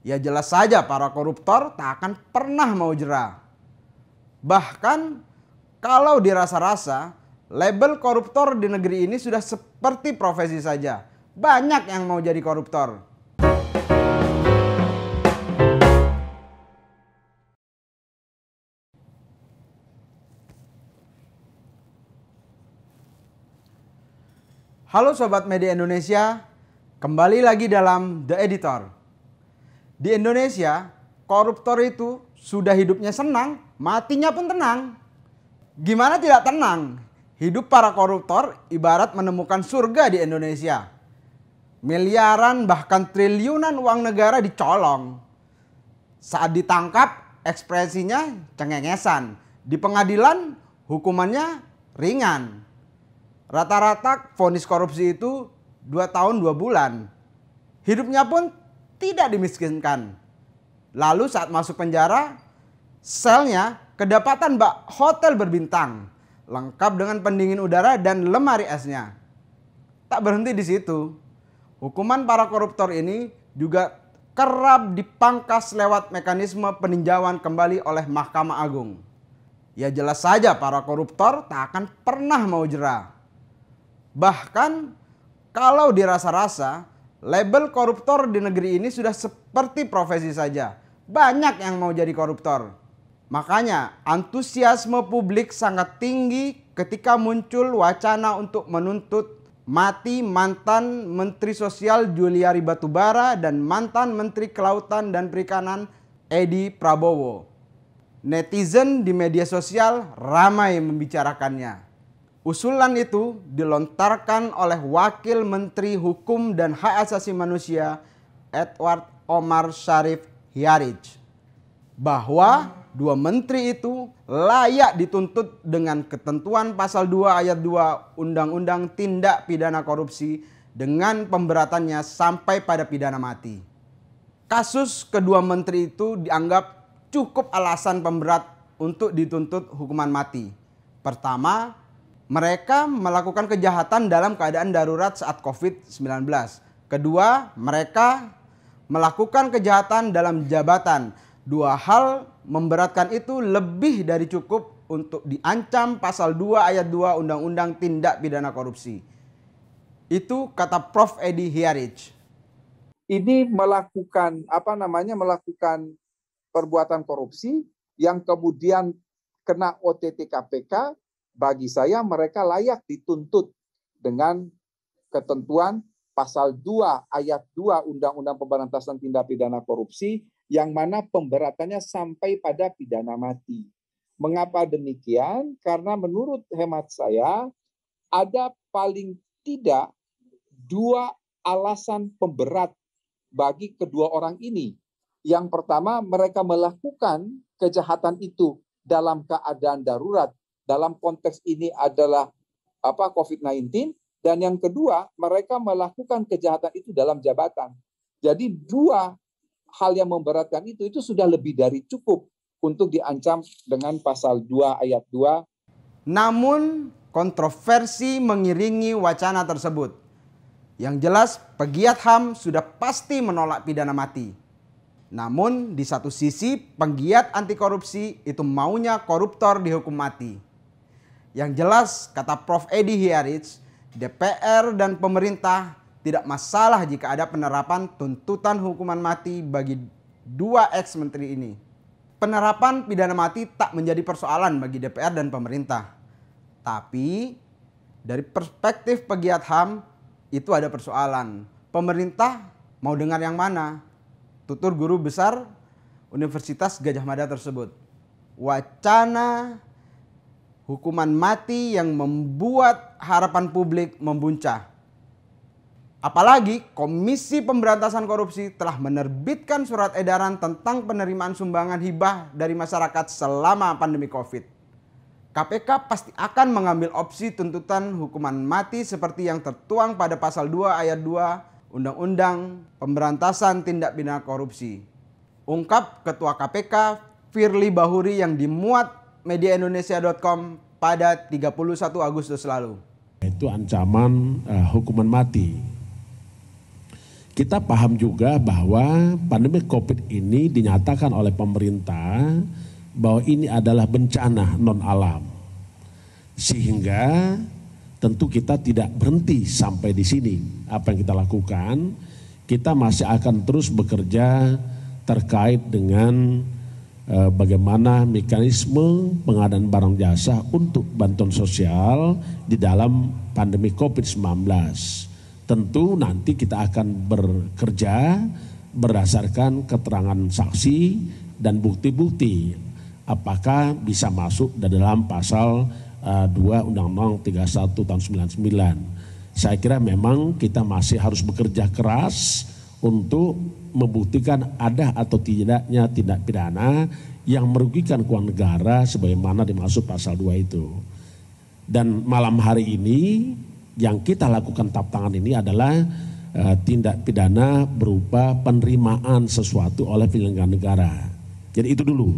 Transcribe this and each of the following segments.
Ya jelas saja para koruptor tak akan pernah mau jerah. Bahkan kalau dirasa-rasa, label koruptor di negeri ini sudah seperti profesi saja. Banyak yang mau jadi koruptor. Halo Sobat Media Indonesia, kembali lagi dalam The Editor. Di Indonesia, koruptor itu sudah hidupnya senang, matinya pun tenang. Gimana tidak tenang? Hidup para koruptor ibarat menemukan surga di Indonesia. Miliaran bahkan triliunan uang negara dicolong. Saat ditangkap, ekspresinya cengengesan. Di pengadilan, hukumannya ringan. Rata-rata vonis korupsi itu 2 tahun 2 bulan. Hidupnya pun tidak dimiskinkan. Lalu saat masuk penjara, selnya kedapatan bak hotel berbintang, lengkap dengan pendingin udara dan lemari esnya. Tak berhenti di situ, hukuman para koruptor ini juga kerap dipangkas lewat mekanisme peninjauan kembali oleh Mahkamah Agung. Ya jelas saja para koruptor tak akan pernah mau jerah. Bahkan kalau dirasa-rasa Label koruptor di negeri ini sudah seperti profesi saja. Banyak yang mau jadi koruptor. Makanya antusiasme publik sangat tinggi ketika muncul wacana untuk menuntut mati mantan Menteri Sosial Juliari Batubara dan mantan Menteri Kelautan dan Perikanan Edi Prabowo. Netizen di media sosial ramai membicarakannya. Usulan itu dilontarkan oleh Wakil Menteri Hukum dan Hak Asasi Manusia Edward Omar Sharif Hiarij bahwa dua menteri itu layak dituntut dengan ketentuan pasal 2 ayat 2 Undang-Undang Tindak Pidana Korupsi dengan pemberatannya sampai pada pidana mati. Kasus kedua menteri itu dianggap cukup alasan pemberat untuk dituntut hukuman mati. Pertama, mereka melakukan kejahatan dalam keadaan darurat saat COVID-19. Kedua, mereka melakukan kejahatan dalam jabatan. Dua hal memberatkan itu lebih dari cukup untuk diancam pasal 2 ayat 2 Undang-Undang Tindak Pidana Korupsi. Itu kata Prof. Edi Hiarich. Ini melakukan apa namanya melakukan perbuatan korupsi yang kemudian kena OTT KPK bagi saya mereka layak dituntut dengan ketentuan pasal 2 ayat 2 Undang-Undang Pemberantasan Tindak Pidana Korupsi yang mana pemberatannya sampai pada pidana mati. Mengapa demikian? Karena menurut hemat saya ada paling tidak dua alasan pemberat bagi kedua orang ini. Yang pertama, mereka melakukan kejahatan itu dalam keadaan darurat dalam konteks ini adalah apa COVID-19 dan yang kedua mereka melakukan kejahatan itu dalam jabatan. Jadi dua hal yang memberatkan itu itu sudah lebih dari cukup untuk diancam dengan pasal 2 ayat 2. Namun kontroversi mengiringi wacana tersebut. Yang jelas pegiat HAM sudah pasti menolak pidana mati. Namun di satu sisi penggiat anti korupsi itu maunya koruptor dihukum mati. Yang jelas kata Prof. Edi Hiarits DPR dan pemerintah tidak masalah jika ada penerapan tuntutan hukuman mati bagi dua ex-menteri ini. Penerapan pidana mati tak menjadi persoalan bagi DPR dan pemerintah. Tapi dari perspektif pegiat HAM itu ada persoalan. Pemerintah mau dengar yang mana? Tutur guru besar Universitas Gajah Mada tersebut. Wacana hukuman mati yang membuat harapan publik membuncah. Apalagi Komisi Pemberantasan Korupsi telah menerbitkan surat edaran tentang penerimaan sumbangan hibah dari masyarakat selama pandemi Covid. KPK pasti akan mengambil opsi tuntutan hukuman mati seperti yang tertuang pada pasal 2 ayat 2 Undang-Undang Pemberantasan Tindak Pidana Korupsi. Ungkap Ketua KPK Firly Bahuri yang dimuat mediaindonesia.com pada 31 Agustus lalu. Itu ancaman uh, hukuman mati. Kita paham juga bahwa pandemi COVID ini dinyatakan oleh pemerintah bahwa ini adalah bencana non alam. Sehingga tentu kita tidak berhenti sampai di sini. Apa yang kita lakukan, kita masih akan terus bekerja terkait dengan Eh, bagaimana mekanisme pengadaan barang jasa untuk bantuan sosial di dalam pandemi COVID-19. Tentu nanti kita akan bekerja berdasarkan keterangan saksi dan bukti-bukti apakah bisa masuk dalam pasal 2 eh, Undang-Undang 31 tahun 99. Saya kira memang kita masih harus bekerja keras untuk membuktikan ada atau tidaknya tindak pidana yang merugikan keuangan negara sebagaimana dimaksud pasal 2 itu. Dan malam hari ini yang kita lakukan tap tangan ini adalah e, tindak pidana berupa penerimaan sesuatu oleh penyelenggara negara. Jadi itu dulu.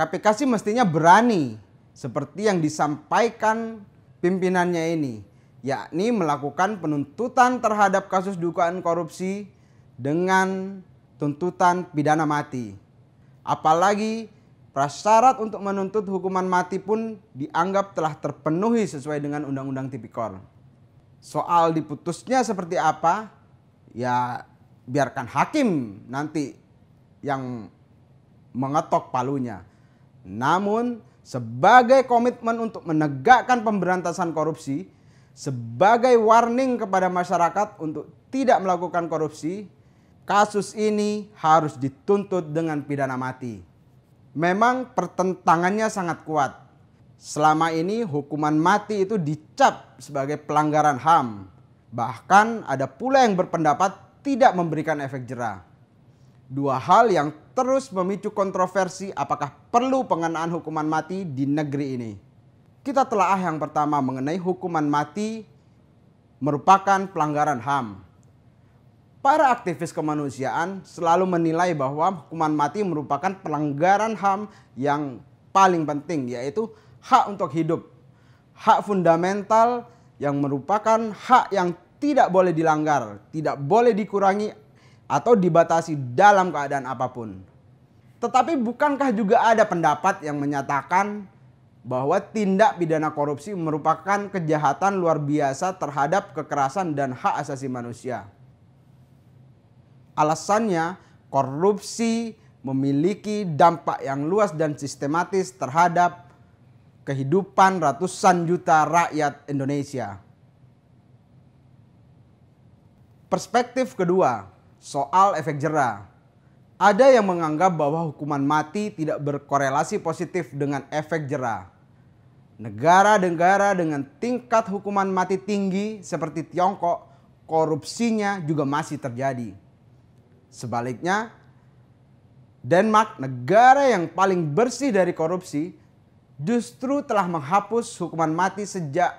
KPK sih mestinya berani seperti yang disampaikan pimpinannya ini, yakni melakukan penuntutan terhadap kasus dugaan korupsi dengan tuntutan pidana mati. Apalagi prasyarat untuk menuntut hukuman mati pun dianggap telah terpenuhi sesuai dengan Undang-Undang Tipikor. Soal diputusnya seperti apa, ya biarkan hakim nanti yang mengetok palunya. Namun sebagai komitmen untuk menegakkan pemberantasan korupsi, sebagai warning kepada masyarakat untuk tidak melakukan korupsi, kasus ini harus dituntut dengan pidana mati. Memang pertentangannya sangat kuat. Selama ini hukuman mati itu dicap sebagai pelanggaran HAM. Bahkan ada pula yang berpendapat tidak memberikan efek jerah. Dua hal yang terus memicu kontroversi apakah perlu pengenaan hukuman mati di negeri ini. Kita telah ah yang pertama mengenai hukuman mati merupakan pelanggaran HAM Para aktivis kemanusiaan selalu menilai bahwa hukuman mati merupakan pelanggaran HAM yang paling penting yaitu hak untuk hidup. Hak fundamental yang merupakan hak yang tidak boleh dilanggar, tidak boleh dikurangi atau dibatasi dalam keadaan apapun. Tetapi bukankah juga ada pendapat yang menyatakan bahwa tindak pidana korupsi merupakan kejahatan luar biasa terhadap kekerasan dan hak asasi manusia? Alasannya, korupsi memiliki dampak yang luas dan sistematis terhadap kehidupan ratusan juta rakyat Indonesia. Perspektif kedua, soal efek jerah. Ada yang menganggap bahwa hukuman mati tidak berkorelasi positif dengan efek jerah. Negara-negara dengan tingkat hukuman mati tinggi seperti Tiongkok, korupsinya juga masih terjadi. Sebaliknya, Denmark, negara yang paling bersih dari korupsi, justru telah menghapus hukuman mati sejak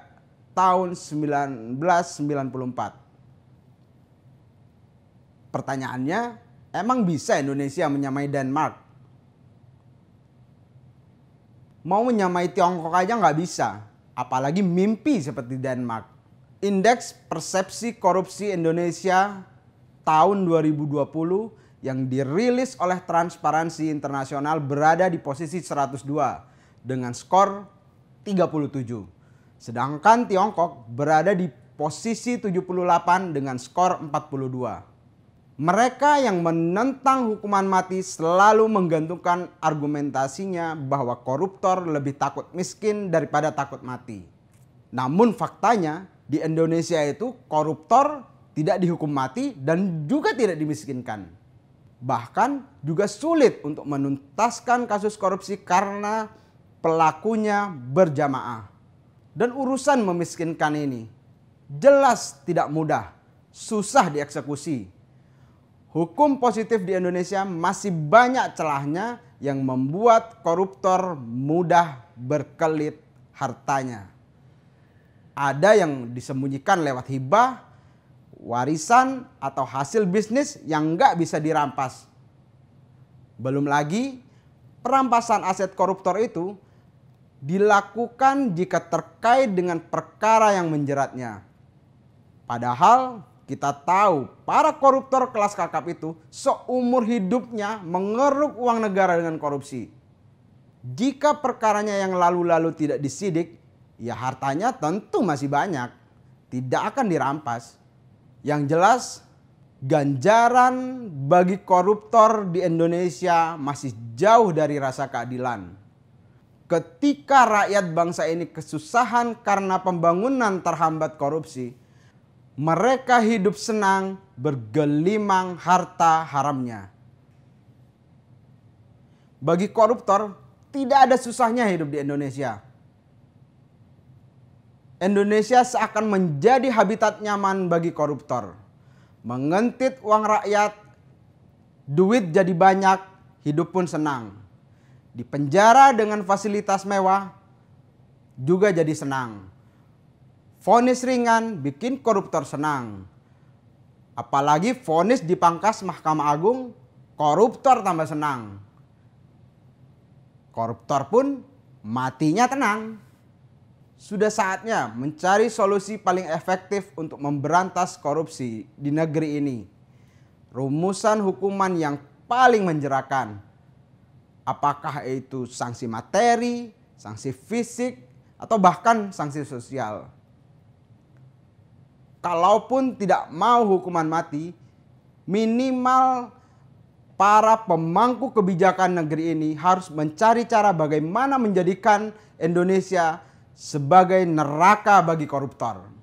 tahun 1994. Pertanyaannya, emang bisa Indonesia menyamai Denmark? Mau menyamai Tiongkok aja nggak bisa, apalagi mimpi seperti Denmark. Indeks persepsi korupsi Indonesia tahun 2020 yang dirilis oleh Transparansi Internasional berada di posisi 102 dengan skor 37. Sedangkan Tiongkok berada di posisi 78 dengan skor 42. Mereka yang menentang hukuman mati selalu menggantungkan argumentasinya bahwa koruptor lebih takut miskin daripada takut mati. Namun faktanya di Indonesia itu koruptor tidak dihukum mati dan juga tidak dimiskinkan. Bahkan juga sulit untuk menuntaskan kasus korupsi karena pelakunya berjamaah. Dan urusan memiskinkan ini jelas tidak mudah, susah dieksekusi. Hukum positif di Indonesia masih banyak celahnya yang membuat koruptor mudah berkelit hartanya. Ada yang disembunyikan lewat hibah, warisan atau hasil bisnis yang nggak bisa dirampas. Belum lagi, perampasan aset koruptor itu dilakukan jika terkait dengan perkara yang menjeratnya. Padahal kita tahu para koruptor kelas kakap itu seumur hidupnya mengeruk uang negara dengan korupsi. Jika perkaranya yang lalu-lalu tidak disidik, ya hartanya tentu masih banyak, tidak akan dirampas. Yang jelas ganjaran bagi koruptor di Indonesia masih jauh dari rasa keadilan. Ketika rakyat bangsa ini kesusahan karena pembangunan terhambat korupsi, mereka hidup senang bergelimang harta haramnya. Bagi koruptor, tidak ada susahnya hidup di Indonesia. Indonesia seakan menjadi habitat nyaman bagi koruptor. Mengentit uang rakyat, duit jadi banyak, hidup pun senang. Di penjara dengan fasilitas mewah, juga jadi senang. Fonis ringan bikin koruptor senang. Apalagi fonis dipangkas Mahkamah Agung, koruptor tambah senang. Koruptor pun matinya tenang. Sudah saatnya mencari solusi paling efektif untuk memberantas korupsi di negeri ini. Rumusan hukuman yang paling menjerakan. Apakah itu sanksi materi, sanksi fisik, atau bahkan sanksi sosial. Kalaupun tidak mau hukuman mati, minimal para pemangku kebijakan negeri ini harus mencari cara bagaimana menjadikan Indonesia sebagai neraka bagi koruptor.